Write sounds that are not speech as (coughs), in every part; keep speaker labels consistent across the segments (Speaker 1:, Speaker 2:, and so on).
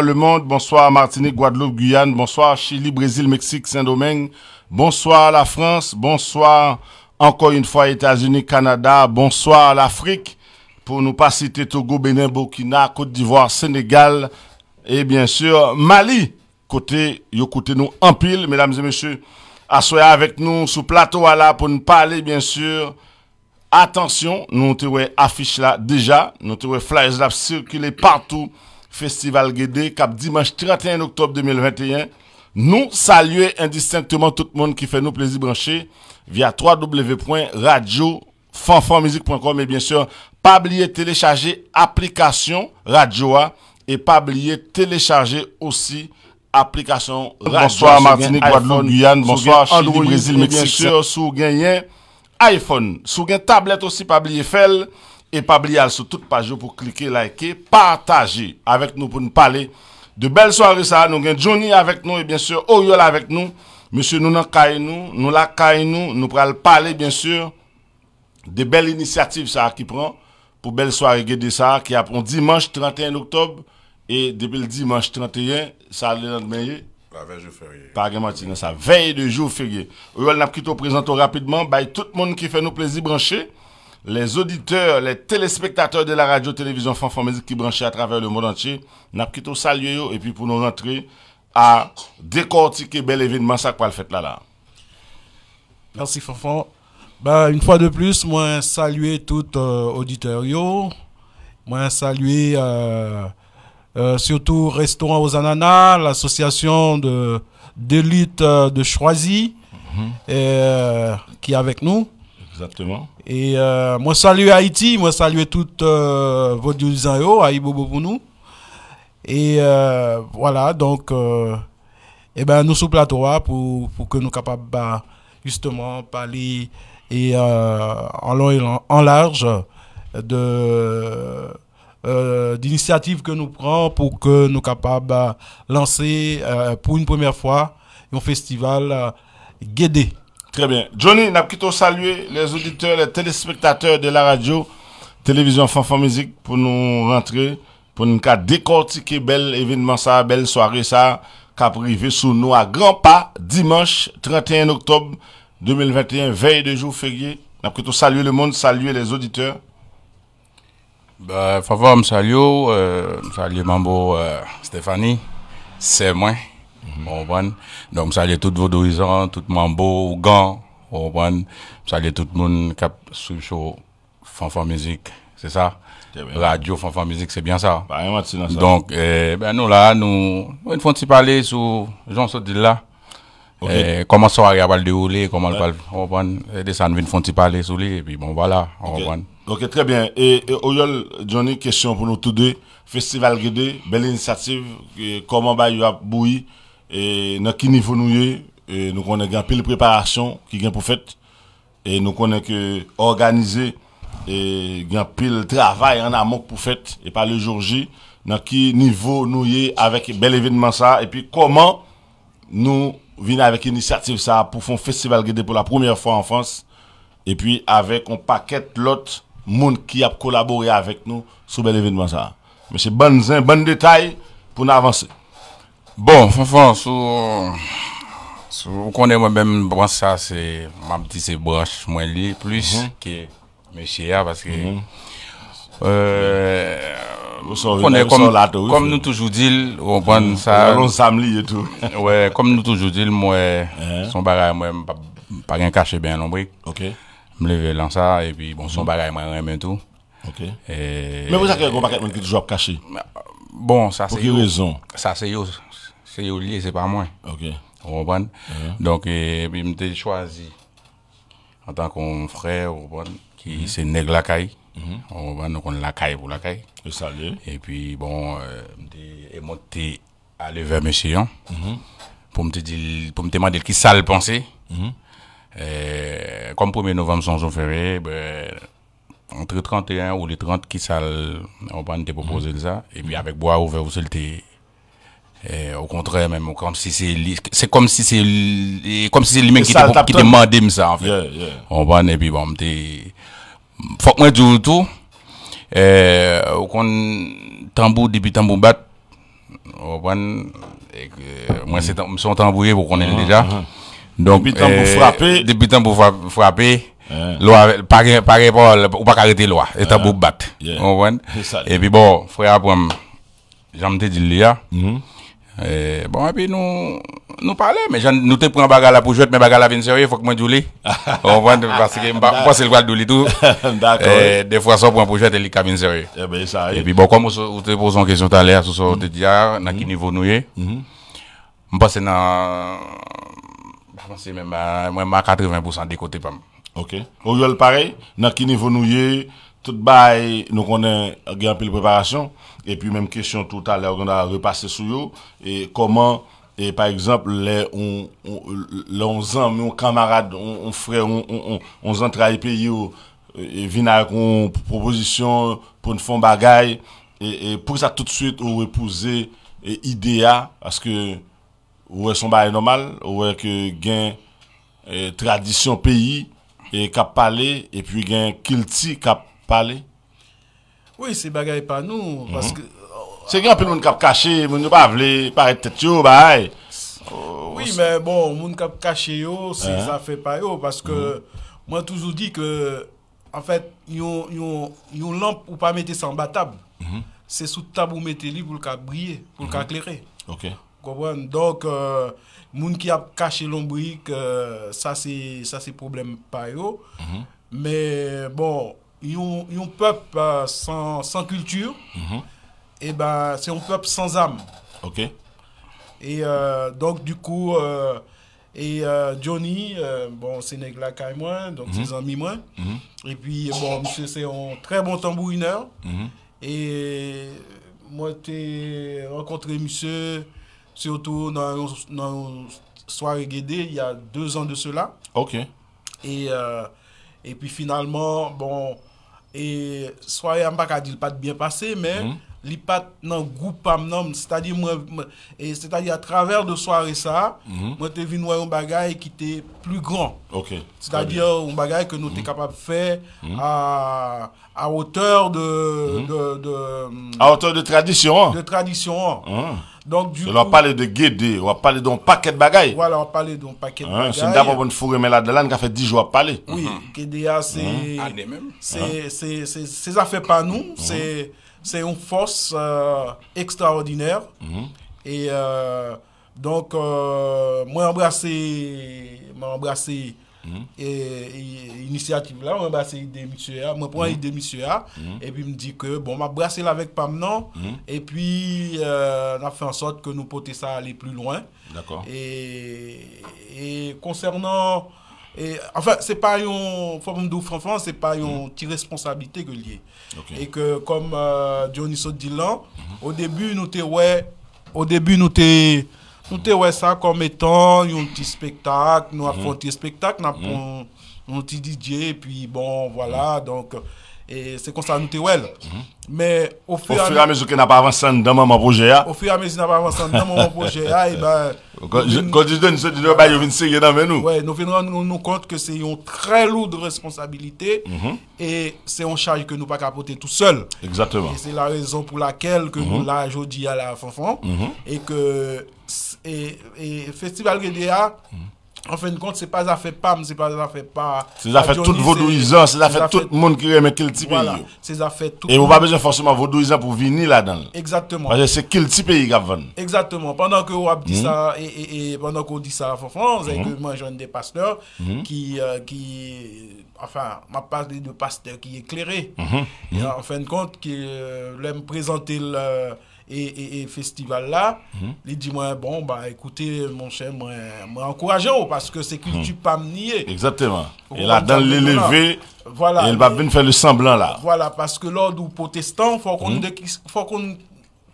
Speaker 1: le monde, bonsoir Martinique, Guadeloupe, Guyane, bonsoir Chili, Brésil, Mexique, Saint-Domingue, bonsoir la France, bonsoir encore une fois États-Unis, Canada, bonsoir l'Afrique, pour nous pas citer Togo, Bénin, Burkina, Côte d'Ivoire, Sénégal et bien sûr Mali. Côté, écoutez nous en pile, mesdames et messieurs, asseyez avec nous sous plateau à la pour nous parler bien sûr. Attention, nous te affiche là déjà, nous te flyers là circuler partout. Festival Guédé, cap dimanche 31 octobre 2021. Nous saluer indistinctement tout le monde qui fait nous plaisir brancher via www.radiofanfanmusique.com et bien sûr, pas oublier télécharger application Radioa et pas oublier télécharger aussi application Radio. Bonsoir Martinique, Guadeloupe, Guyane, bonsoir Chili, Brésil, Mexique. Bien sûr, sous iPhone, sous tablette aussi, pas oublier faire. Et pas oublier sur toute page pour cliquer, liker, partager avec nous pour nous parler. De belles soirées, ça. Nous avons Johnny avec nous et bien sûr Oriol avec nous. Monsieur, nous nous nous, nous la nous, nous pourrons parler bien sûr de belles initiatives ça qui prend pour belle soirée de ça qui apprend dimanche 31 octobre et depuis le dimanche 31 ça le lendemain
Speaker 2: la veille de férié.
Speaker 1: Pas ça veille de jour férié. Oriol n'a quitté au rapidement, tout le monde qui fait nous plaisir brancher les auditeurs, les téléspectateurs de la radio-télévision Fanfan Musique qui branchait à travers le monde entier. N'a vous saluer et puis pour nous rentrer à décortiquer bel événement ça quoi le fait là là.
Speaker 3: Merci Fanfan. Bah, une fois de plus, moi saluer tout euh, auditeur yo. Moi saluer euh, euh, surtout Restaurant aux Ananas, l'association de d'élite euh, de Choisy mm-hmm. qui est avec nous. Exactement. Et euh, moi salue Haïti, moi salue tout vos dirigeants, à pour nous. Et euh, voilà, donc, et euh, eh ben, nous sommes plateau pour, que nous capables bah, justement parler et, en long en large de d'initiatives que nous prenons pour que nous capables bah, lancer pour une première fois un festival Guédé. Très bien.
Speaker 1: Johnny, n'a saluer les auditeurs, les téléspectateurs de la radio, télévision Fanfan Musique pour nous rentrer, pour nous décortiquer bel événement ça, belle soirée ça, a sous nous à grands pas, dimanche 31 octobre 2021, veille de jour férié. N'a saluer le monde, saluer les auditeurs.
Speaker 2: Bah, Fanfan, salut euh, Mambo euh, Stéphanie, c'est moi. Mwen mwen saje tout vodouizan, tout mwen bo, gwan, mwen saje tout mwen kap sou show fanfan mizik, se sa, radio fanfan mizik, se bien sa. Pari mwen ti nan sa. Donk, nou la, nou, mwen foun ti pale sou, jonsou di la, koman so ari a bal de ou li, koman bal, mwen, de san mwen foun ti pale sou li, pi bon wala, mwen. Ok, tre
Speaker 1: bien, e oyol, jouni, kesyon pou nou tout de, festival gde, bel inisiativ, koman ba yon ap bouyi, E nan ki nivou nou ye, e nou konen gen pil preparasyon ki gen pou fèt, e nou konen ki organize e gen pil travay an amok pou fèt, e pa le jourji, nan ki nivou nou ye avek bel evidman sa, e pi koman nou vina avek inisiativ sa pou fon festival gede pou la premier fwa an Frans, e pi avek on paket lot moun ki ap kolabori avek nou sou bel evidman sa. Mèche bon zin, bon detay pou nan avansè. Bon,
Speaker 2: Fonfon, sou... Sou konen wè men brans sa se... Mabdi se brans mwen li plis mhm. ki me chè ya paske... Eee... Mhm. Euh, konen konen... Kounen konen konen... Kounen konen konen konen... Kounen konen konen... Eee... Eee... Eee... Eee... Eee... Eee... Bon, mhm. sa se bon, yo... Sa se yo... c'est ce c'est pas moi. Uh-huh. Donc, euh, il je choisi en tant qu'un frère, vous comprenez? Qui mm -hmm. c'est Neg uh-huh. On la on pour la Et puis, bon, euh, je monté allé vers monsieur hein. pour me pour me demander qui ça penser. Euh, comme Comme 1er novembre, son février, ben, entre 31 ou les 30 qui sale, on va te proposer ça et puis avec bois ouvert vous c'était et au contraire, même, comme si c'est, c'est comme si c'est, comme si c'est lui-même qui, qui demandait ça, en fait. Yeah, yeah. On va, et puis bon, t'es, faut que moi, du tout, euh, qu'on, tambour, depuis tambour bat, on va, moi, c'est, me sont tambouillés pour qu'on ait uh-huh, déjà. Uh-huh. Donc, depuis tambour euh, frappé. Depuis tambour frappé. Loi, par rapport, ou pas arrêter loi, et tambour uh-huh. bat. On va, et puis bon, frère, après, j'en me dit, là, et bon, et puis nous, nous parlons, mais nous te prenons bagala pour jouer, mais bagala vient sérieux, il faut que moi joue. (laughs) On va, parce que moi, c'est le droit de jouer tout. (laughs) D'accord. Et des fois, ça prend pour jouer, il est vient sérieux. Et, eh ben, ça et puis bon, comme vous, vous posez une question tout à l'heure, sur ce que ah, dans quel mhm. niveau nous sommes, mhm. je pense que dans, je pense que même, moi, 80% des côtés. Ok.
Speaker 1: Au lieu pareil,
Speaker 2: dans quel niveau nous sommes, tout
Speaker 1: bay nou konnen gen apil preparasyon, epi menm kesyon tout alè, ou konnen repase sou yo, e koman, e par eksemp, le onzan, moun kamarad, on frai, onzan trai pe yo, e vinakon, pou proposisyon, pou nou fon bagay, e, e pou sa tout suite, ou repouse e, idea, aske, ouwe son bay normal, ouwe ke gen tradisyon peyi, e kap pale, epi gen kilti, kap, parler
Speaker 3: Oui, c'est bagaille pas nous. Mhm. Parce que.
Speaker 1: C'est grand peu de monde qui a caché, monde ne pas voulu paraître tête oh, Oui,
Speaker 3: mais bon, monde qui a caché yo, c'est hein? ça fait pas yo parce que mhm. moi toujours dit que en fait, y a une lampe ou pas mettre sans battable. Mhm. C'est sous table ou mettez lui pour le briller, pour le éclairer. OK. Comprendre donc euh, moun qui a caché l'ombrique euh, ça c'est ça c'est problème pas yo. Mais bon, un un peuple euh, sans, culture, mhm. et eh ben c'est un peuple sans âme. Ok. Et euh, donc du coup, euh, et Johnny, bon, c'est Negla moins, donc c'est mhm. un ami moins. Mhm. Et puis bon, monsieur c'est un très bon tambourineur. Et moi j'ai rencontré monsieur surtout dans, dans soirée guédée il y a deux ans de cela. Ok. Et et puis finalement, bon, E sware an bak a di l pat bin pase men, mhm. li pat nan goupan nan, s'ta di a traver de sware sa, mhm. mwen te vin wè yon bagay ki te plu gran.
Speaker 1: S'ta di yon
Speaker 3: bagay ke nou te kapap fe a oteur de
Speaker 1: mhm. tradisyon an. Ah. Donc, du on va parler de guédé, on va parler d'un paquet de bagailles.
Speaker 3: Voilà, on va parler d'un paquet de hein, bagailles. C'est d'abord une
Speaker 1: fourrure, mais là-dedans, on a fait 10 jours à parler. Oui, hein.
Speaker 3: guédé, ah, hein. c'est. C'est affaires par nous, c'est c'est une force euh, extraordinaire. Et euh, donc, euh, moi, embrasser, moi, embrasser e, e iniciativ la, mwen basse idè misye a, mwen pwen mhm. idè misye a, mhm. e pi mdi ke, bon, mwen abrase la vek pamenan, mhm. e pi e, nan fè an sot ke nou pote sa ale plus loin, e, e konsernan, en fè, se pa yon fòm mdou fòm fòm, se pa yon ti responsabite ke liye, e ke kom Johnny euh, Sotdi lan, ou debi nou te wè, ou debi nou te Nous te ouais ça comme étant un petit spectacle, nous avons mhm. un petit spectacle, nous avons mhm. un petit DJ, puis bon, voilà, donc et c'est comme ça nous te ouais. Mhm. Mais hein. au fur et à mesure que
Speaker 1: n'a pas avancé dans mon projet, au
Speaker 3: ah, fur et à mesure qu'on n'a pas avancé dans mon projet, et ben. (laughs) Quand je
Speaker 1: donne ce Je je viens sérieux dans nous. Ouais,
Speaker 3: nous venons nous compte que c'est une très lourde responsabilité et c'est une charge que nous pas capoter tout seul.
Speaker 1: Exactement. Et c'est
Speaker 3: la raison pour laquelle que nous là aujourd'hui à la fanfan et que et, le festival Guédia, en fin de compte, c'est pas ça fait PAM, c'est pas ça fait pas. C'est ça fait tout vaudouisant, c'est ça fait tout
Speaker 1: le monde qui aime qu'il type pays.
Speaker 3: C'est ça fait tout. Et vous pas besoin
Speaker 1: forcément vaudouisant pour venir là-dedans. Exactement. c'est Kilti pays qui vend.
Speaker 3: Exactement. Pendant que avez dit hmm. ça et, pendant qu'on dit ça en France, et hmm. que moi jeune des pasteurs hmm. qui euh, qui enfin, ma parlé de pasteur qui est éclairé. En fin de compte, qui euh, l'aime présenter le et, festival là, mhm. il dit moi bon bah écoutez mon cher moi parce que c'est culture mm -hmm. pas nier.
Speaker 1: Exactement. et là dans l'élevé
Speaker 3: voilà. Et elle va bien faire
Speaker 1: le semblant là.
Speaker 3: Voilà parce que l'ordre ou protestant faut qu'on mhm. faut qu'on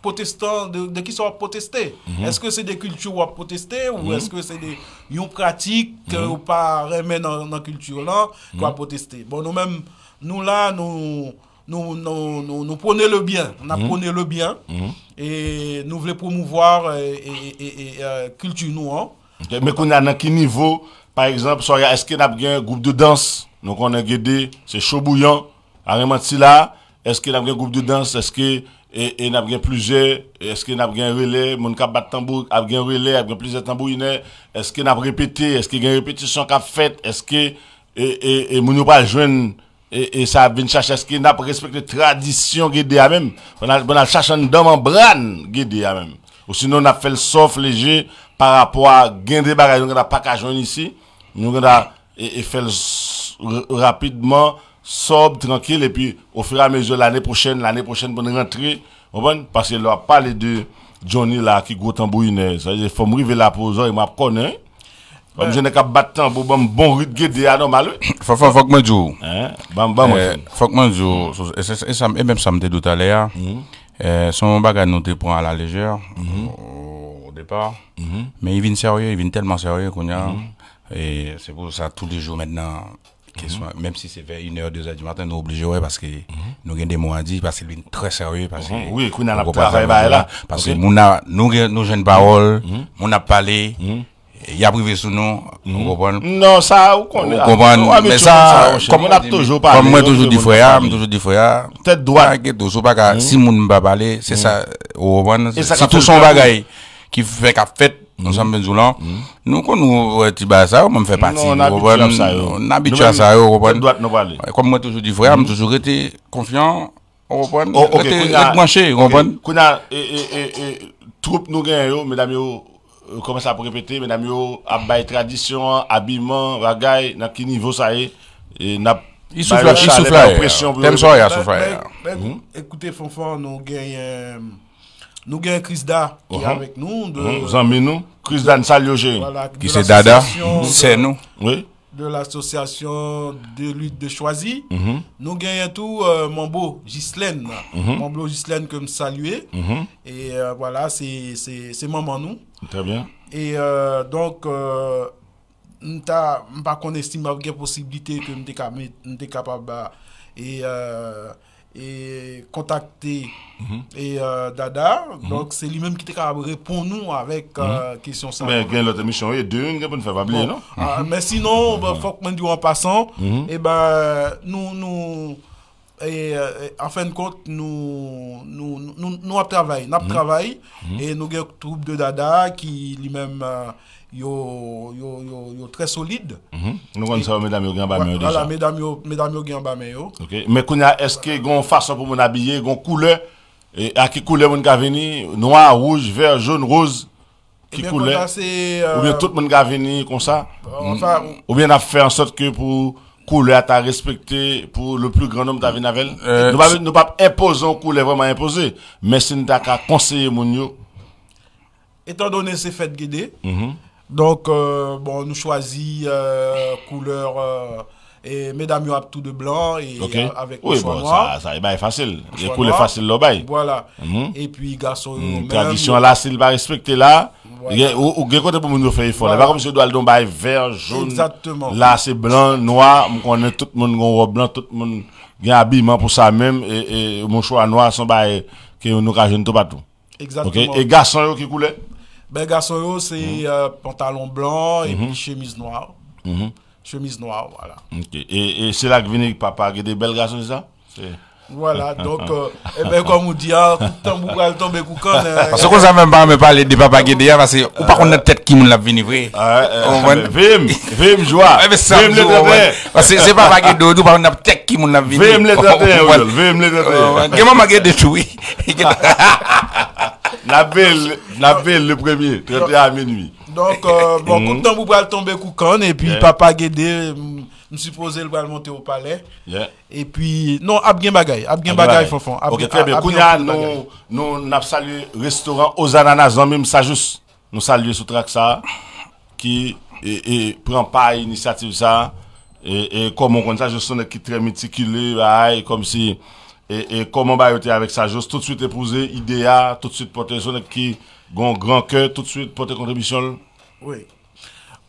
Speaker 3: protestant de, qui sont protestés. Mhm. Est-ce que c'est des cultures à protester ou est-ce que c'est des pratiques pratiques ou pas remet dans la culture là qu'on protester. Bon nous-mêmes nous là nous Nou pwone le byan, nou pwone le byan mhm. E nou vle promouvoir E kulti nou
Speaker 1: Mwen kon nan ki nivou Par exemple, soya eske nap gen Goup de dans, nou kon nan gede Se chobouyan, arreman ti la Eske nap gen goup de dans, eske E nap gen pluje, eske Nap gen rele, moun kap bat tambou Ap gen rele, ap gen pluje tambou yonè Eske nap repete, eske gen repete Son kap fet, eske E moun yo pa jwen nou E sa vin chache aske na pou respekte tradisyon ge de a mem. Bon al chache an dom an bran ge de a mem. Ou sinon na fel sof leje par apwa gen de bagaj. Nou gen da pak a joun isi. Nou gen da e fel rapidman, sob, trankele. E pi ou fir a mezo l'anè prochen, l'anè prochen bon rentre. Ou bon, pasye lwa pali de jouni la ki goutan bou yonè. Fomri ve la pou zon, yon ap konè. Bon (coughs) fok mwen diyo eh,
Speaker 2: Fok mwen diyo E, e, e mèm e samte dout alè ya hmm. eh, Son bagan nou te pon a la lejèr O depar Mè yi vin seryè, yi vin telman seryè E se pou sa tout di jou Mèm si se fè 1 ou 2 a di matin, nou obligè wè Nou gen de mou an di, parce yi vin trè seryè Oui, kou nan ap ta reba Mou gen parol Mou hmm. nan ap pale hmm. Ya prive sou nou, nou wopan. Hmm. Non,
Speaker 1: sa, ou konnen. Ou wopan, mwen sa... Kom mwen toujou di fwaya, mwen
Speaker 2: toujou di fwaya. Tèt doat. Mwen anke toujou bagay, si moun mba bale, se sa, ou wopan. Si tou son bagay, ki fwe ka fèt, nou hmm. san mwen zoulan. Hmm. Nou kon nou euh, tiba sa, ou mwen fwe pati. Non, n'abitua sa yo. N'abitua sa yo, ou wopan. Tèt doat nou bale. Kom mwen toujou di fwaya, mwen toujou rete konfyan, ou wopan. Ou wopan, rete mwen che, ou wopan.
Speaker 1: Kouna, troupe nou Kome sa pou repete, men amyo abay tradisyon, abiman, ragay, na ki nivou sa e. E nap... Isoufla ya, temso ya soufla ya.
Speaker 3: Ekoute Fonfon, nou genye... Euh, nou genye Chris Da, ki avek nou. Zan
Speaker 1: mi nou? Chris Dan Salioje. Ki se Dada, se hmm. nou.
Speaker 3: De l'associasyon de lutte de chwazi, nou genye tou Mambo Gislen. Mambo Gislen kem salye. E wala, se maman nou. Très bien. Et euh, donc, nous t'avons pas connu ici, mais il y a des possibilités que nous te capables euh, mhm. e, de contacter et d'adar. Donc, c'est lui-même qui te capables de répondre nous avec question 5. Mais
Speaker 1: il non? y a ah, des possibilités que nous te capables de contacter. Mais sinon, il mhm. faut
Speaker 3: que nous en passant, mhm. eh nous... Euh, en fin de compte, nou ap travay. Nap travay, nou gen troupe de dada ki li menm yo tre solide.
Speaker 1: Nou kon sa yo medam yo gen bame yo deja. Wala,
Speaker 3: medam yo gen bame yo.
Speaker 1: Mè kon ya eske gon fason pou moun abye, gon koule, ak ki koule moun gaveni, nouan, rouge, ver, joun, rose, ki eh koule, euh, ou bien tout moun gaveni kon sa, ou bien ap fè an sot ki pou... couleur à respecter pour le plus grand nombre de Euh, nous pas, nous pas imposons couleur vraiment imposé. mais c'est nous conseiller mon
Speaker 3: Étant donné ces fêtes guidées, mhm. donc, euh, bon, nous choisit euh, couleur euh, E medam yo ap tou de blan E avèk choua noy Ou e bon sa e baye fasyl E koule fasyl lo baye Voilà E pwi gason yo Tradisyon
Speaker 1: la sil ba respekte la Ou gen kote pou moun yo faye fol E pa kom se yo do al don baye ver joun Lase blan, noy Mwen konen tout moun goun ro blan Tout moun gen abime an pou sa mèm E euh, moun choua noy san baye Ke yon nou ka joun to patou E gason yo
Speaker 3: ki koule Ben gason yo se pantalon blan E mhm. pli chemise noy chemise noire, voilà.
Speaker 1: Okay. Et, et c'est là que venait papa, qui des belles garçons, c'est ça
Speaker 3: voilà, donc, euh, eh ben, comme on dit, hein, tout le temps, vous tomber coucan. Hein, euh. parce que ne sait même pas me parler
Speaker 2: de Papa Guédéa, hein, parce que, ou par contre, notre tête qui nous l'a venu, vrai. Ah, euh, vim, vim, joie. Vim, le tête. Parce que c'est Papa Guédéa, ou par contre, notre tête qui nous l'a venu. Vim, le tête, vim, le tête. Comment m'a guédé, oui? (laughs) Napvel, napvel
Speaker 1: le premye, trete euh, bon, mhm. a menwi.
Speaker 3: Donk, bon, kontan mou wale tombe koukan, epi papa gede, msipoze lwale monte ou pale, epi, non, ap gen bagay, ap gen bagay fon fon. Ok, trebe, kouna nou, nou nap
Speaker 1: salye restoran Ozananazan, mèm sa jous nou salye sou trak sa, ki, e, e, pren pa inisiativ sa, e, e, kon moun konta, jous son ekitre metikile, a, e, kom si... et, et comment va bah, être avec sa juste tout de suite épouser idéa tout de suite porter son qui gon grand cœur tout de suite porter contribution
Speaker 3: oui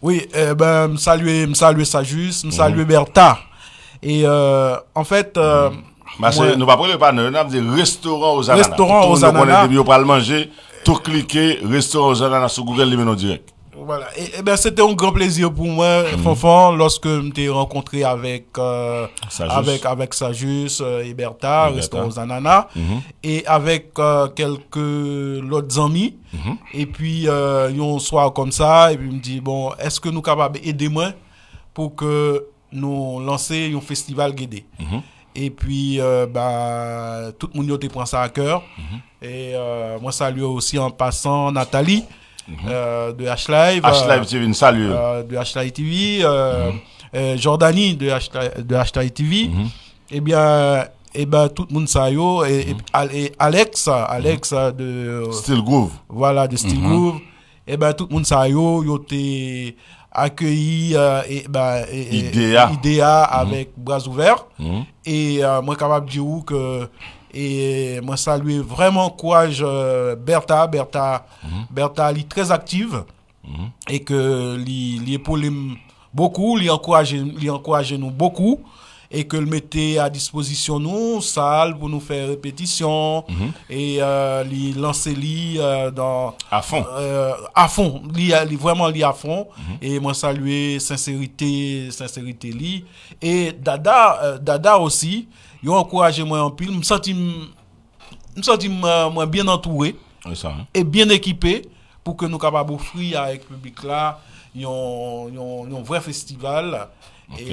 Speaker 3: oui je eh ben me saluer saluer juste mhm. Bertha et euh, en fait euh, mhm. bah, Nous ne -hmm.
Speaker 1: pas de restaurant aux avons restaurant aux ananas restaurant tout aux ananas manger tout cliquer restaurant aux ananas sur Google les direct
Speaker 3: voilà. Et, eh ben, c'était un grand plaisir pour moi, mmh. Fofan, lorsque je t'ai rencontré avec, euh, avec, avec Sajus, et euh, Bertha, Restaurant Zanana, mmh. et avec euh, quelques autres amis. Mmh. Et puis, euh, un soir comme ça, et puis me dit, bon, est-ce que nous capables d'aider moi pour que nous lancions un festival guidé? Et puis, bah, tout le monde prend ça à cœur. Et moi, salue aussi en passant Nathalie. Mhm. Euh, de H-Live. Euh, TV, salut. Euh. de H-Live TV. Mhm. Euh, Jordanie de H-Live TV. et mhm. Eh bien, eh ben, tout le monde ça et, et, et, Alex, Alex de. Still Groove. Voilà, de Still Groove. Eh bien tout le monde ça yo, accueilli euh, et, bah, Idea, mhm. avec bras ouverts. Mhm. Et je euh, moi, capable de dire que et moi saluer vraiment courage euh, Bertha, Bertha, mhm. Bertha, elle est très active et que l'épaule beaucoup, elle encourage, encourage nous beaucoup et que le mettez à disposition nous, salle, pour nous faire répétition mhm. et euh, lancer euh, dans... À fond. Euh, à fond, li, vraiment li à fond. Mhm. Et moi saluer sincérité, sincérité li. Et Dada, euh, Dada aussi, il ont encouragé moi en pile, je me sens bien entouré hein. et bien équipé pour que nous puissions offrir avec le public là, ils ont, un vrai festival et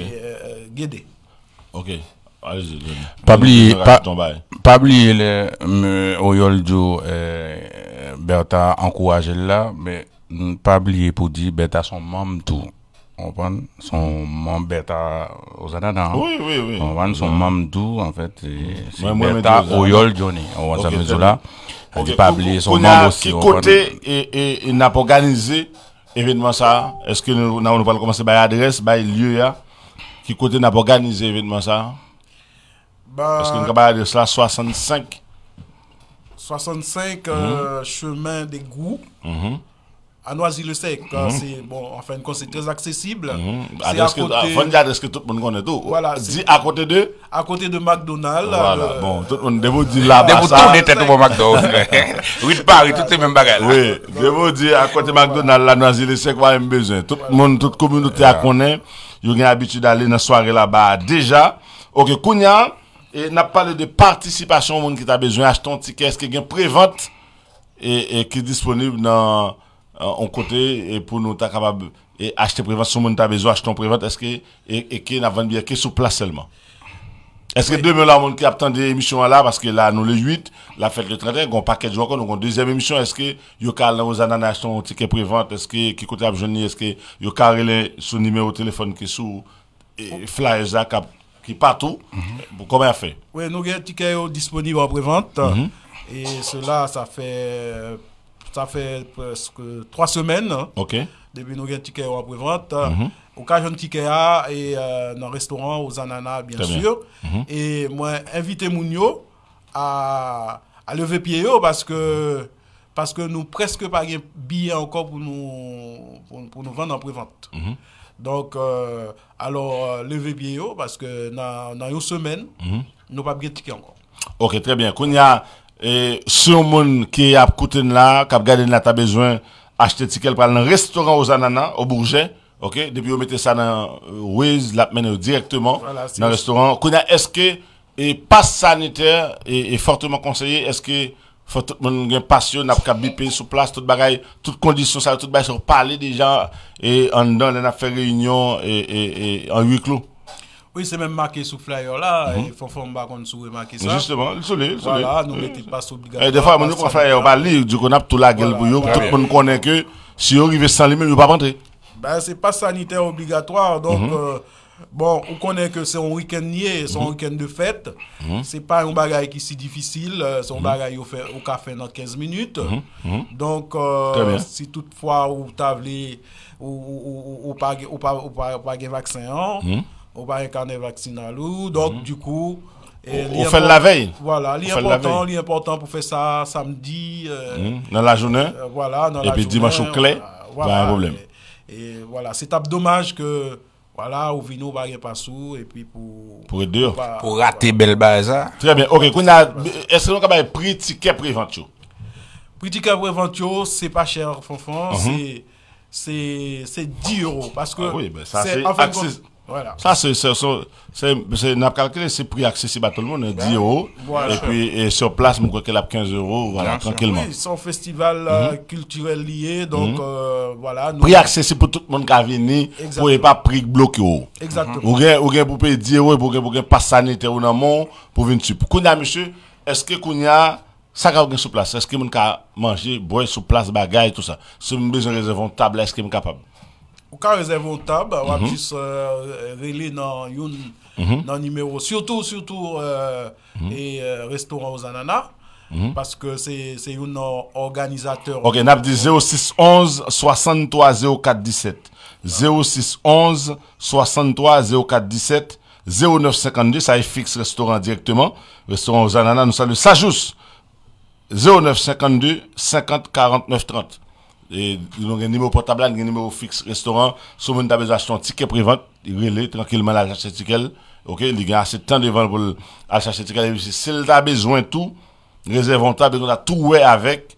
Speaker 3: guider Ok. Pas
Speaker 1: oublier,
Speaker 2: pas oublier le Oyol Joe eh, Bertha encouragé là, mais pas oublier pour dire Bertha son membre tout. comprend Son membre Bertha aux Canada. Oui, oui, oui. comprend Son membre tout, en fait. C'est Bertha Oyol Johnny. On va s'amuser là. On Okay. Pas oublier son membre aussi. Côté
Speaker 1: et, et, n'a pas organisé événement ça. Est-ce que nous, allons commencer par l'adresse, par lieu là? Qui côté n'a pas organisé l'événement ça bah, Parce qu'on a de cela 65.
Speaker 3: 65 mm -hmm. chemin des goûts. Mm -hmm. À Noisy-le-Sec, mm -hmm. c'est bon, enfin, c'est très accessible. Mhm. C'est à côté.
Speaker 1: ce que tout le monde connaît tout. Voilà.
Speaker 3: Dis à côté de. À côté de McDonald's. Voilà. Euh, bon,
Speaker 1: tout le monde, devez dire là. Devez tourner tête pour McDonald's. Oui, (laughs) Paris, toutes les mêmes bagages. Oui, devez dire à côté de McDonald's, à Noisy-le-Sec, quoi, a besoin. Tout le monde, toute communauté à connaît. Vous avez l'habitude d'aller dans la soirée là-bas déjà. Ok, Kounia, et on a parlé de participation. qui a besoin d'acheter un ticket. Est-ce qu'il y a une prévente qui est disponible dans euh, côté pour nous acheter une prévente? Si on a besoin d'acheter une prévente, est-ce qu'il y a une prévente qui est sous place seulement? Eske demyo la moun ki aptan de emisyon ala, paske la nou le 8, la fèk de 30, goun pakèdjou akon, goun dezyem emisyon, eske yo kal nan wazan nan ashton ou tikè pre-vante, eske ki kote ap jouni, eske yo kal ele sou nime ou telefon ki sou flaj za kap, ki patou, pou komè a fè?
Speaker 3: Nou gen tikè yo disponib an pre-vante, mm-hmm. e cela sa fè... ça fait presque trois semaines. Ok. Depuis nous avons un ticket en pré-vente. Mhm. Au cas un ticket et euh, dans le restaurant aux ananas, bien, sûr. Mhm. Et moi, invité Mounio à, à lever pied parce que parce que nous presque pas de billets encore pour nous, pour, nous vendre en prévente. vente mhm. Donc, euh, alors, euh, lever pied parce que dans, une semaine, nous pas de ticket encore.
Speaker 1: Ok, très bien. Se yon moun ki ap kouten la, kap gade nan ta bezwen, achete tik el pral nan restoran ou zan nan nan, ou bourjen, depi ou mette sa nan euh, wez, lap mene ou direktman nan restoran. Kouna, eske, e pas saniter, e, e forteman konseye, eske, fote moun gen pasyon, nap kap bipen sou plas, tout bagay, tout kondisyon sa, tout bagay sou pale deja, e, an dan nan ap fè reynyon, an wik e, lou.
Speaker 3: Oui, c'est même marqué sous flyer là. Il faut faire un sous remarquer ça. Justement, le soleil. Voilà, nous mettez pas obligatoire. Et des fois, on ne pas flyer, on va
Speaker 1: lire, du coup, on a tout la gueule pour nous. Tout le monde connaît que si on arrive sans lui on ne pas rentrer.
Speaker 3: Ben, n'est pas sanitaire obligatoire. Donc, bon, on connaît que c'est un week-end nié, c'est un week-end de fête. Ce n'est pas un bagage qui est si difficile. C'est un bagage au café dans 15 minutes. Donc, si toutefois, vous t'avez ou pas, ou pas, pas, vaccin, on va incarner vaccinal ou donc mhm. du coup on, fait la veille voilà l'important l'important pour faire ça samedi euh, mhm. dans la
Speaker 1: journée euh, voilà dans et puis dimanche au clé pas un bah, problème
Speaker 3: et, voilà c'est dommage que voilà ou vino pas pas sous et puis pour
Speaker 1: pour être pour, rater belle baza très bien OK est-ce que nous avons pris ticket préventif
Speaker 3: prix ticket préventif c'est pas cher fonfon mhm. c'est c'est 10 euros parce que ah oui, ben ça c'est voilà.
Speaker 1: Ça, c'est, c'est, c'est, n'a calculé, c'est prix accessible à tout le monde, 10 ben, euros. Et puis, et sur place, mon crois qu'elle a 15 euros, voilà, tranquillement. Oui,
Speaker 3: un festival euh, mhm. culturel lié, donc, mhm. euh, voilà. Nous... Prix accessible
Speaker 1: pour tout le monde qui a venu, pour pas prix bloqué. Oh. Exactement. Ou bien, ou pour payer 10 euros, pour pour passer sanitaire ou non, pour venir monsieur, est-ce que ça a, ça sur place, est-ce que mon peut manger, boire sur place, bagaille, tout ça. Si vous besoin de réserver une table, est-ce que êtes capable?
Speaker 3: ou carrez vous on va vous relais dans un numéro, surtout, surtout, euh, mhm. et euh, restaurant aux ananas. Mhm. Parce que c'est un organisateur. Ok,
Speaker 1: on dit 0611 63 0417. 0611 63 0417. 0952, ça est fixe restaurant directement. Restaurant aux ananas, nous saluons Sajous. 0952 50 49 30. Ni mè ou potabla, ni mè ou fix restaurant Sou mè nou ta bezon acheton tiket privant Yvelè, tranquilman la chachetikèl Ok, li gen asetan devan pou al chachetikèl Se lè ta bezon tout Rezèvon ta, bezon ta tout wè avèk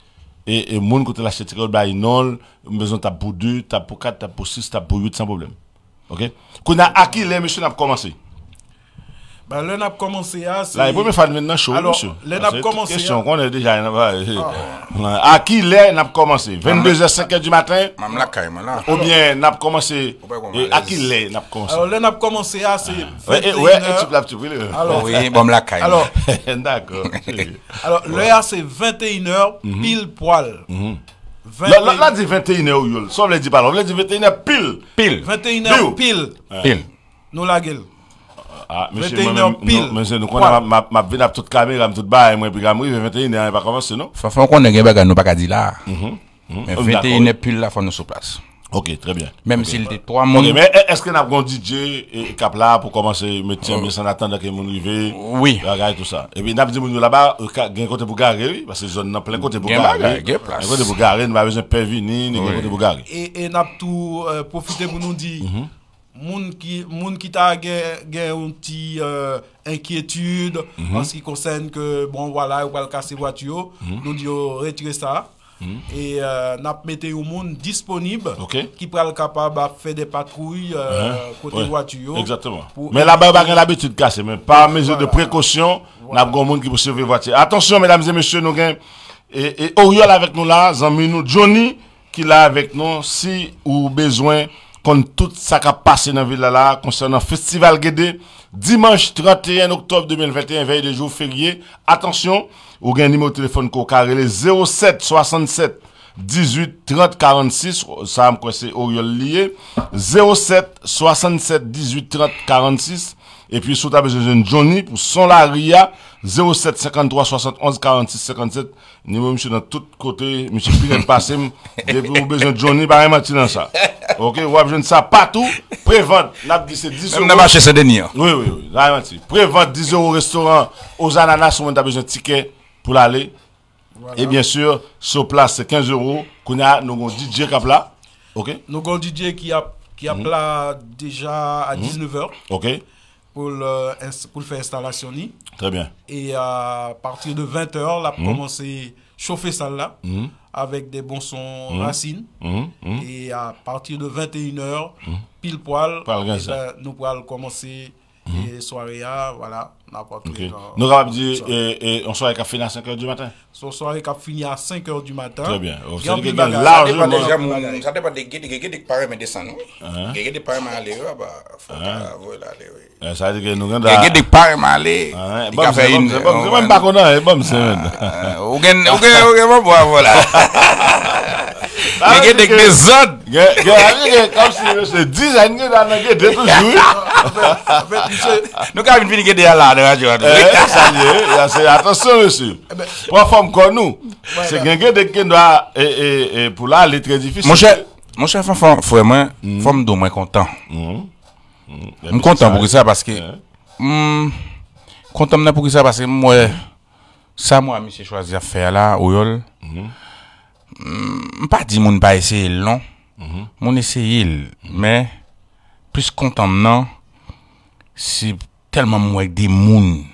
Speaker 1: E mè nou kote lachetikèl Bè a inol, mè bezon ta pou 2 Ta pou 4, ta pou 6, ta pou 8, san problem Ok, kou nan akil Le mè chou nan pou komanse
Speaker 3: Ben, a commencé à. Ah, là, il peut faire
Speaker 1: maintenant chaud, Alors, monsieur. L'on a commencé. question à... Ah. qu'on est déjà. Euh, ah. À qui l'on a commencé 22h, 5h du matin
Speaker 2: Mme Lakaï, là. Ou
Speaker 1: bien, on a commencé. À qui L'un a commencé Alors,
Speaker 3: l'un a commencé à. Ah, c'est. Ouais, ouais, tu l'as tu
Speaker 2: Alors, oui, bon, Lakaï. Alors, (laughs) d'accord. (laughs)
Speaker 3: Alors, à c'est 21h, mhm. pile poil. Mhm. Là, là, dit 21h,
Speaker 1: yul. on l'a dit pas. On dit 21h, pile. Pile. 21h, pile.
Speaker 3: Pile. Nous la gueule.
Speaker 2: Mwenche nou kon
Speaker 1: ap ven ap tout kamer, euh, am tout ba, mwen pou gam wiv, ve vente yine an y pa komanse nou? Fafan
Speaker 2: kon ne gen bagan nou bagadi la, men vente yine pil la fon nou sou plas. Ok, tre bien. Mwenche nou
Speaker 1: kon ap gen DJ kap la pou komanse, men san atan da ke moun y ve, bagay tout sa. E mi nap di moun y la ba gen kote Bougare, se zon nan plen kote Bougare. Gen plas. Gen kote Bougare, nou ma vezen pevini, gen kote Bougare.
Speaker 3: E nap tou profite moun y di? Mwenche nou kon ap ven ap ven ap vende, mwenche mm-hmm. nou kon ap vende, mwenche nou kon ap vende, mwenche nou kon ap vende. Moun ki ta gen yon ti Enkietude Anse ki konsen ke bon wala Ou bal kase watuyo mhm. Nou diyo retire sa mhm. E euh, nap mete yon moun disponib Ki pral kapab ap fe euh, de patrouy Kote watuyo Men la
Speaker 1: bal bagen l'habitude kase Men pa meze de prekosyon Nap gen yon moun ki pou seve watuyo Atensyon menlames e monsye nou gen E oryol avek nou la Zanmen nou Johnny Ki la avek nou si ou bezwen kon tout sa ka pase nan vil la la, konsen nan festival gede, dimanj 31 oktob 2021, vey de jou ferye, atensyon, ou gen nime ou telefon ko, karele 07 67 18 30 46, sa am kwen se Oriol Lye, 07 67 18 30 46, epi sou tabese jen Johnny, pou son la Ria, 07 53 60 11 46 57 Nè mwen msè nan tout kote Msè piret pasèm Dè vè ou bezè jouni Parè mwen ti nan sa Ok wè ap joun sa patou Pre vod Nap di se 10 eur Mè mè mè mè chè se
Speaker 2: deni an Oui oui
Speaker 1: oui Parè mwen ti Pre vod 10 eur ou restaurant Ou zanana Sou mè nan ap bezè tike Poul alè E bien sur Sou plas se 15 eur Kounè a Nou goun DJ k ap la Ok Nou goun DJ ki ap Ki ap la
Speaker 3: Deja A 19 mhm. eur Ok pour le, faire installation ni. Très bien. Et à partir de 20h, là, a commencer chauffer ça là mmh. avec des bons sons mmh. racines mmh. et à partir de 21h pile poil, eh ben, hein. nous pourrons commencer et soirées voilà Okay.
Speaker 1: Nous avons dit,
Speaker 3: on soirée qui a fini à 5h du matin. Son soirée qui a fini à 5h du matin. Très bien. On ça dépend
Speaker 2: Ça dépend des des paré, mais descendent. Des des parents aller ah, bah hein?
Speaker 1: eh, Ça veut dire que nous avons des parents aller. Bon c'est bon c'est bon c'est bon.
Speaker 2: Ou gen ou gen ou gen voilà. (laughs)
Speaker 1: Gen gen dek me zon! Gen anje gen, kom si, monsi, di zan gen anje dek toujou! Nou ka min fin gen dek ala, dewa, John! Sa ye, sa ye, atansyon, monsi! Pwa fòm kon nou, se gen gen dek gen do a, e, e, e, pou la,
Speaker 2: li tre difícil! Monsi, monsi, fòm fòm fòm, fòm do mwen kontan! Mwen kontan pou ki sa, paske, mwen kontan pou ki sa, paske mwen mwen, sa mwen a misi chwazi a fè la, ou yol, mwen. Hmm. Mpa di moun pa ese yil loun, moun ese yil, me, pis kontan nan, si telman mwen wek di moun,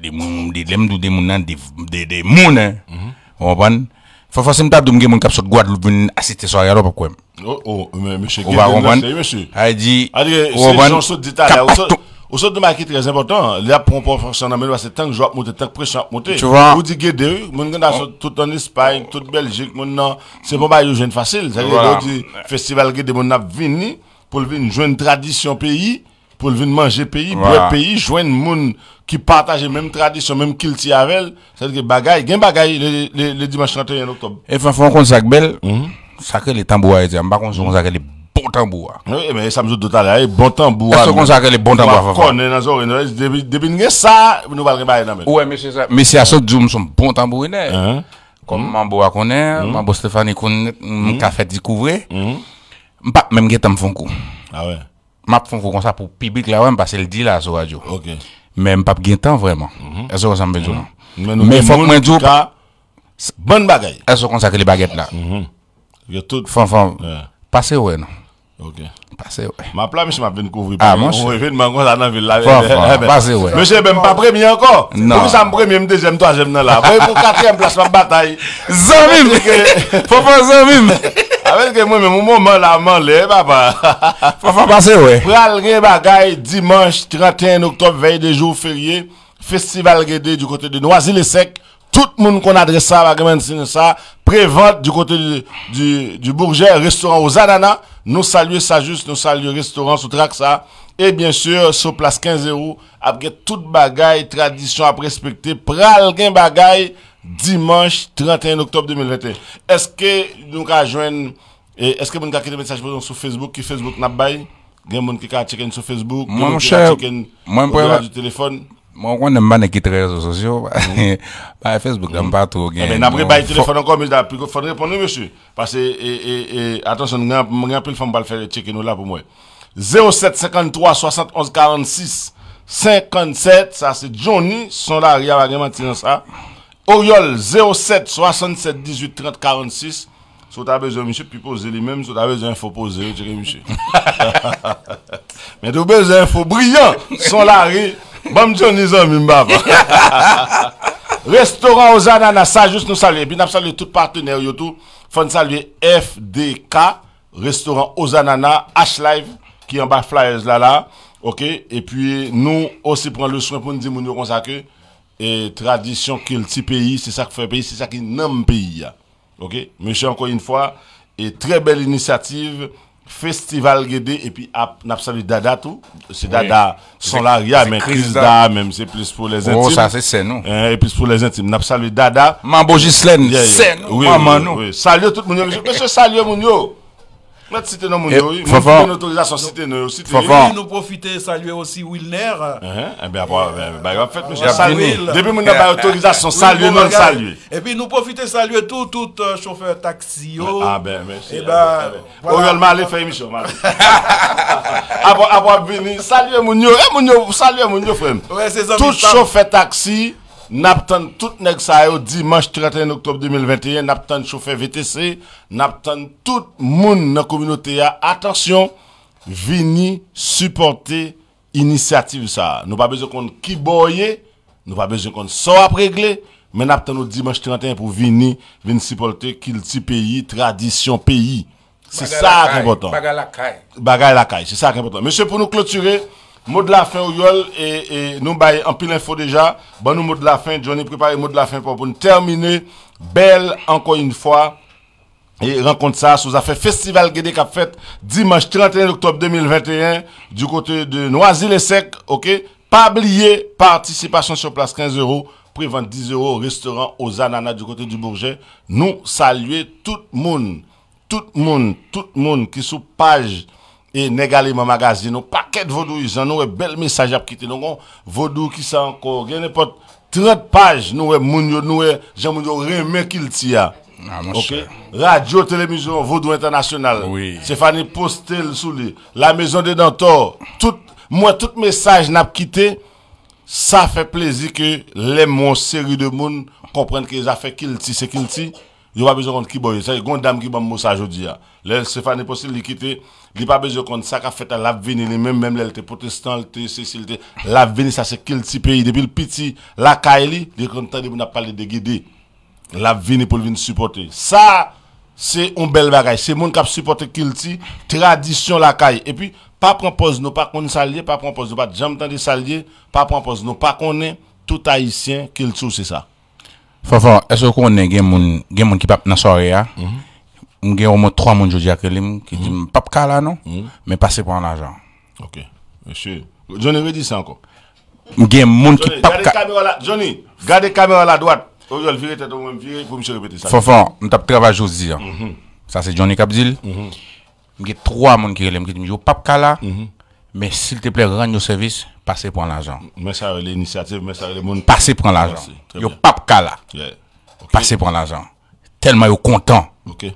Speaker 2: di moun moun, di lemdou di moun nan, di moun e, wopan, fwa fwa se mta doun gen moun kap sot gwaad loun voun asiste so a yarop akwem. O, o, me, meche gen gen, meche, a di, wopan, kap
Speaker 1: sot gwaad loun. Au sort de très important, il y a pour que je Tu vois. Oh. tout en Espagne, toute Belgique, c'est pas facile. C'est dire festival de mon pour venir une tradition pays, pour venir manger pays, pour pays, des monde qui partagent même tradition, même culture c'est que bagaille, gain bagaille le dimanche 31 octobre.
Speaker 2: ça belle, hum. les tambours, tambour. Oui, mais ça me dit tout à l'heure, bon tambour. Est-ce qu'on s'appelle les bons tambours? Je
Speaker 1: connais dans zone, depuis nous ça, nous va le réparer dans Ouais, mais c'est ça. Mais
Speaker 2: c'est à ce jour, nous sommes bons tambourinaires. Hein? Comme Mambo a connaît, hein? Mambo Stéphanie connaît, hein? qu'a fait découvrir. Pas même guet me font coup. Ah ouais. M'a font comme ça pour public là, parce le dit là sur radio. OK. Mais pas gain temps vraiment. Mhm. Est-ce qu'on s'appelle non? Mhm. Mais faut que moi dise bonne bagaille. Est-ce qu'on s'appelle les baguettes là? Il y a tout. Fanfan, passez ouais non. Ok. Pase wè. Ma plan mi se ma pen kouvri pe. A monshe. Monshe
Speaker 1: men pa premye anko? Non. Monshe men pa premye mde jem to a jem nan la. Mwen pou kateyem plasman batay. Zan mime. Fofan zan mime. A men ke mwen men mou moun la moun le. Fofan pase wè. Pral gen bagay dimansh 31 oktop vey de jou ferye. Festival gede du kote de Noazil Esek. Tout moun kon adres sa bagay men sin sa. Prevote du kote du Bourget restaurant ou Zanana. Nous saluons ça juste, nous saluons restaurant sous Traxa ça. Et bien sûr, sur place 15-0, après toute bagaille, tradition à respecter, pral gen bagaille, dimanche 31 octobre 2021. Est-ce que nous rejoignons, est-ce que vous avez un message sur Facebook, qui Facebook n'a pas il y a des gens qui ont checker sur Facebook, qui ont checké sur le téléphone.
Speaker 2: Mwen mwen nemane kitre reso sosyo, mm-hmm. (laughs) Facebook an patro gen. E men apre bayite le fon
Speaker 1: an komis da, fon repon nou mwesho, e, e, e, atonson, mwen gen apre le fon bal fere, cheke nou la pou mwen. 0-7-53-6-11-46-57, sa se Johnny, son la ri avan gen mantinan sa. Oriol 0-7-67-18-30-46, sou ta bezo mwesho, pi poze li men, sou ta bezo info poze, ti re mwesho. Men tou bezo info, briyan, son la ri, Bam Johnny Zami Mbaba. (laughs) Restaurant aux ça juste nous saluer. Puis nous saluer tous les partenaires, Faut saluer FDK, Restaurant aux ananas, H-Live, qui est en bas flyers là là. Ok? Et puis nous aussi prenons le soin pour nous dire nous avons que et tradition petit pays, c'est ça qui fait pays, c'est ça qui nomme pays. Ok? Monsieur, encore une fois, et très belle initiative. Festival gede epi ap napsalvi dada tou Se dada son la ria men Kris da men Se plis pou le zentim E plis pou le zentim Napsalvi dada Mambouji slen Sen Mamanou Salyo tout mounyo Mwen se
Speaker 3: salyo mounyo Mettre cité dans mon oui. Fafa. Une autorisation cité dans mon Fafa. Nous, profiter saluer aussi Wilner. Uh-huh.
Speaker 1: Eh bien, après, eh ben, ben, bah, ben, fait, monsieur. Ah, Salut. Depuis mon autorisation, saluer, non saluer.
Speaker 3: Et puis, nous profiter saluer tout, tout euh, chauffeur taxi. Oh. Ah, ben, merci. Et eh ben, ben, ben, ben, voilà. Aurélien fait émission, mal. Après, (laughs) après,
Speaker 1: venir, saluer mon Eh, mon saluer mon frère. Ouais, c'est ça. Tout chauffeur taxi. Naptan tout nèg yo dimanche 31 octobre 2021, naptan chauffeur VTC, naptan tout moun dans la communauté attention, vini supporter initiative ça. Nous pas besoin qu'on qui boyer, nous pas besoin qu'on soit régler, mais naptan nous dimanche 31 pour venir venir supporter culture pays, tradition pays. C'est ça qui est important. Bagay la caille. Bagay la c'est ça qui est important. Monsieur pour nous clôturer mot de la fin au et, nous bail en pile info déjà. Bon nous mot de la fin, Johnny préparé mot de la fin pour, nous terminer. Belle encore une fois. Et rencontre ça sous affaire Festival qui fait dimanche 31 octobre 2021 du côté de Noisy-les-Secs, ok? Pas oublier, participation sur place 15 euros, prix 10 euros, restaurant aux ananas du côté du Bourget. Nous saluer tout le monde, tout le monde, tout le monde qui sous page et Négalement Magazine, pas paquet de vaudou, ont un bel message à quitter. Donc, vaudou qui ça encore, n'importe 30 pages, nous, eh, nous, eh, nous, j'en remet qu'il tient. Ah, Ok. Radio, télévision, vaudou international. Oui. Stéphanie Postel sous lui. La maison de dentors. Tout, moi, tout message n'a quitté. Ça fait plaisir que les mon série de monde comprennent que les affaires qu'il tient, c'est qu'il tient. Yo pas besoin de qui boy. C'est une dame qui bon ça aujourd'hui. Hein. Là, Stéphane il n'y il pas besoin de ça qu'a fait à l'avenir même même elle était protestant, elle était cécile, l'avenir ça c'est quel pays depuis le petit la Kaili, de quand on n'a parlé de guider. L'avenir pour venir supporter. Ça c'est un bel bagage. C'est monde qui a supporté Kilti, tradition la caille. Et puis, pas propose nous, pas qu'on salier, pas propose nous, pas jamais de salier, pas propose nous, pas qu'on est tout haïtien, Kilti, c'est
Speaker 2: ça. Fafa, est-ce qu'on a des gens qui peuvent dans soirée Il y a au moins trois personnes qui mm-hmm. disent qui mm-hmm. dit pas cas là non, mais passer pour l'argent. OK. Monsieur, je redit veux dire ça encore. Il y a des qui peuvent
Speaker 1: Johnny, Johnny, la caméra à la droite. Vous allez virer tête vous virer pour Monsieur, répéter ça. Fafa,
Speaker 2: on t'a travaillé aujourd'hui. Ça c'est Johnny Capdil. Il y a trois personnes qui disent qui dit pas cas là. Mais s'il te plaît, rends nos services, passez pour l'argent. Mais ça, l'initiative, mais ça, le monde. Passez pour l'argent ka là, Yeah. Okay. Passer pour l'argent. Tellement yo content. OK.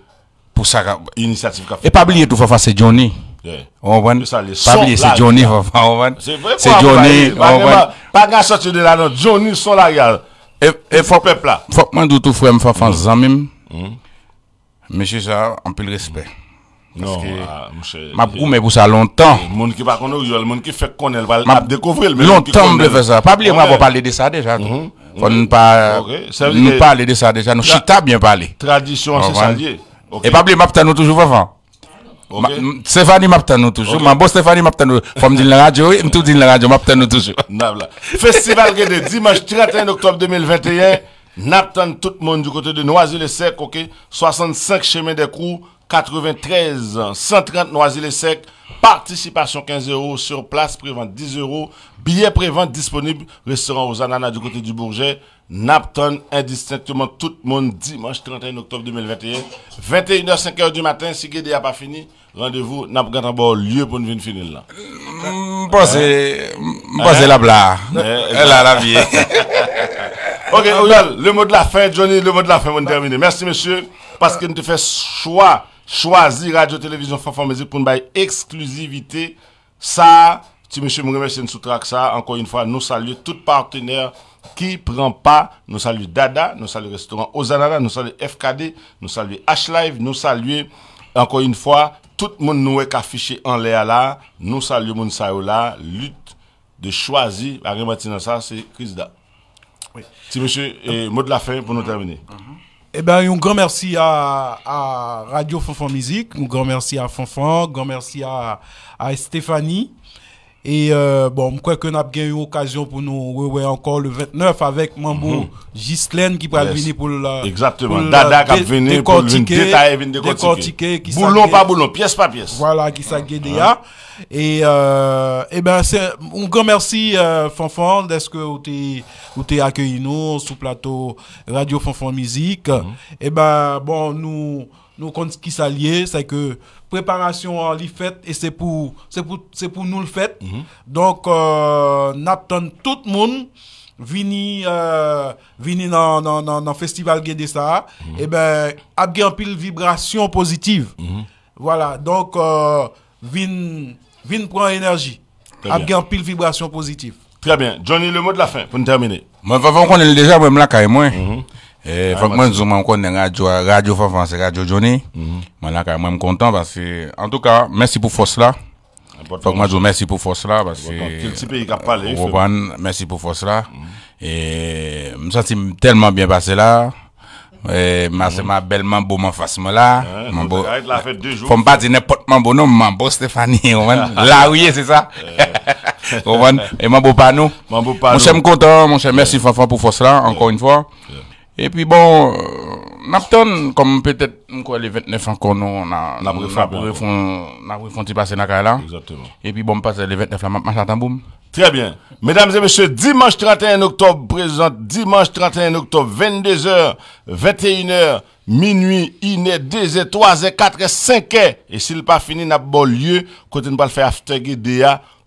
Speaker 2: Pour
Speaker 1: ça initiative café. Et pas
Speaker 2: oublier tout faire c'est Johnny. Yeah. On va pas oublier c'est Johnny va
Speaker 1: va. C'est Johnny, on va. Pas gars sortir de là non, Johnny son là Et et faut peuple là.
Speaker 2: Faut que moi tout frère me Fafa mm. zamim.
Speaker 1: Mm. Monsieur ça, en plus le respect. Non, ah, m'a promis pour ça longtemps. Monde qui pas connaît le monde qui fait connaître va découvrir mais longtemps de faire ça. Pas oublier moi
Speaker 2: parler de ça déjà. On mhm. ne pas nous parler de ça déjà, nous chita bien parlé.
Speaker 1: Tradition c'est ça Et pas
Speaker 2: oublier m'a nous toujours avant. Stéphanie m'a nous toujours, ma boss Stéphanie m'a nous. Faut me dire la radio, me tout dire la radio m'a nous toujours. (laughs)
Speaker 1: Festival de dimanche 31 octobre 2021. N'attend tout le monde du côté de Noisy-le-Sec, ok? 65 chemins des cours, 93 130 Noisy-les-Secs. Participation 15 euros sur place, prévente 10 euros. Billets prévente disponible. Restaurant aux ananas du côté du Bourget. Napton, indistinctement tout le monde, dimanche 31 octobre 2021. 21h, 5h du matin, si Guédé n'a pas fini, rendez-vous, n'a pas bord lieu pour nous finir là. Mm, mm,
Speaker 2: hein? la blague. Eh, Elle eh, a la vie. (laughs)
Speaker 1: Ok, le mot de la fin, Johnny, le mot de la fin, on termine. Merci, monsieur, parce qu'il nous fait choix choisi radio-télévision Fanfan pour une exclusivité. Ça, si monsieur me remercie sous track ça, encore une fois, nous saluons tout partenaire qui prend pas. Nous saluons Dada, nous saluons Restaurant Ozanana, nous saluons FKD, nous saluons H-Live, nous saluons, encore une fois, tout le monde nous a affiché en l'air là. Nous saluons mon là, lutte de choisir. À ça, c'est Chris Oui. Si monsieur, eh, mot de la fin pour nous terminer. Mhm.
Speaker 3: Eh bien, un grand merci à, à Radio Fonfon Musique, un grand merci à Fonfon, un grand merci à, à Stéphanie, et euh, bon, je crois qu'on a eu l'occasion pour nous revoir encore le 29 avec Mambo mhm. Gislaine qui va venir pour le. Exactement, Dada qui va venir pour le détail, décortiquer. Boulon par boulon, pièce par pièce. Voilà, qui s'est hein. déjà. Et, euh, et eh ben, c'est un grand merci, euh, Fanfan, d'être que vous accueilli nous sur plateau Radio Fanfan Musique. Mhm. Et eh ben, bon, nous nous compte qui s'allier c'est que préparation est euh, faite et c'est pour c'est pour c'est pour nous le fait mhm. donc euh, n'attend tout le monde vini euh, vini dans dans dans, festival Guédessa. ça mhm. et eh ben a en pile vibration positive mhm. voilà donc euh, vin vin prend énergie a en pile vibration positive
Speaker 1: très bien Johnny le mot de la fin pour nous terminer
Speaker 2: mais avant qu'on est déjà même là quand et franchement, sommes encore une radio, radio France, radio Johnny. Mhm. Malaka, moi, je suis content parce que, en tout cas, merci pour force là. Franchement, je vous merci pour force là parce que. pays qui a parlé? Merci pour force là. Mhm. Et, je me sens tellement bien passé là. c'est mhm. ma se ma mon beau man fasman la Man bo Fon pa di nepot stéphanie bo nou Man bo Stefani La ouye se sa E man bo panou Monshe content, kontan Monshe merci fanfan pour force là encore une fois et puis bon, euh, Napton, comme peut-être, les 29 encore qu'on a, on a, on a, on a, Exactement. Et puis bon, on passe les 29 là, en boum. Très bien. Mesdames et messieurs, dimanche 31 octobre présente, dimanche 31
Speaker 1: octobre, 22h, 21h, minuit, une, 2h, 3h, 4h, 5h, Et s'il pas fini, n'a pas lieu, côté n'a le faire after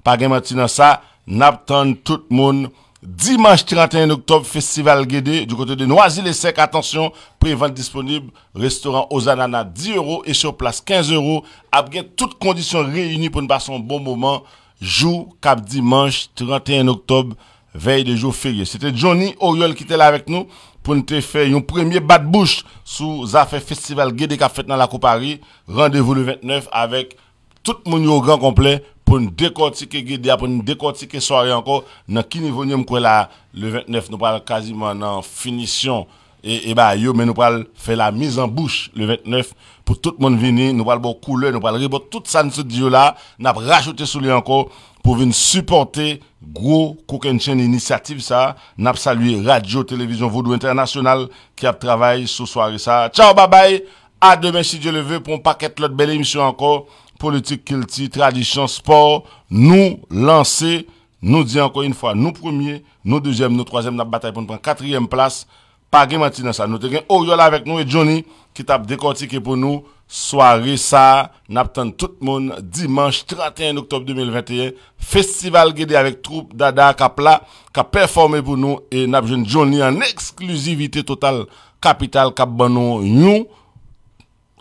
Speaker 1: pas maintenant ça, Napton tout le monde, Dimanche 31 octobre, festival Guédé du côté de noisy les sec Attention, prévente vente disponible. Restaurant aux ananas 10 euros et sur place 15 euros. Après toutes conditions réunies pour nous passer un bon moment. Jour cap dimanche 31 octobre, veille de jour férié. C'était Johnny Oriol qui était là avec nous pour nous faire un premier de bouche sous affaire festival Guédé a fait dans la Coupe Paris. Rendez-vous le 29 avec tout le monde au grand complet pour nous décortiquer Guédia, pour nous décortiquer soirée encore. Dans qui niveau nous là, le 29, nous parlons quasiment en finition. Et, et bah, yo, mais nous parlons faire la mise en bouche le 29 pour tout le monde venir. Nous parlons de couleur, nous parlons de tout ça, nous là. Nous avons rajouté sous lui encore pour venir supporter gros Cooking Chain initiative ça. Nous avons salué Radio Télévision Vaudou International qui a travaillé ce soir ça. Ciao, bye bye. À demain si Dieu le veut pour un paquet de l'autre belle émission encore politique, culture, tradition, sport, nous lancer, nous dire encore une fois, nous premier, nous deuxième, nous troisième, nous bataille pour nous prendre quatrième place, Pas de manti nous. sa. te Oriol avec nous et Johnny, qui tape décortiqué pour nous soirée ça nap tan tout monde dimanche 31 octobre 2021, festival guidé avec troupe Dada Kapla, qui performé pour nous, et nap avons Johnny en exclusivité, totale capitale cap a nous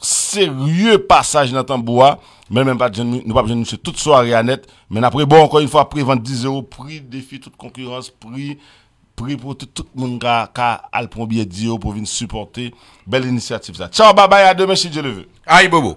Speaker 1: sérieux passage dans Bois Mais même pas, nous pas besoin toute soirée à net. Mais après, bon, encore une fois, prix 10 euros, prix défi toute concurrence, prix, prix pour tout, le monde qui a le premier 10 pour venir supporter. Belle initiative, ça. Ciao, bye bye, à demain si Dieu le veut. Aïe, Bobo.